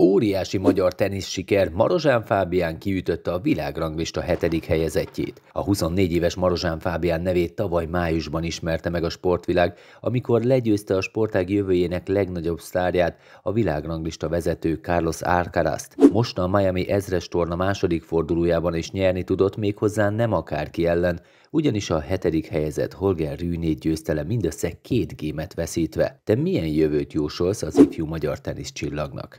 Óriási magyar tenisz siker Marozsán Fábián kiütötte a világranglista hetedik helyezettjét. A 24 éves Marozsán Fábián nevét tavaly májusban ismerte meg a sportvilág, amikor legyőzte a sportág jövőjének legnagyobb sztárját, a világranglista vezető Carlos Alcarazt. Most a Miami ezres torna második fordulójában is nyerni tudott méghozzá nem akárki ellen, ugyanis a hetedik helyezett Holger Rűnét győzte le mindössze két gémet veszítve. Te milyen jövőt jósolsz az ifjú magyar csillagnak?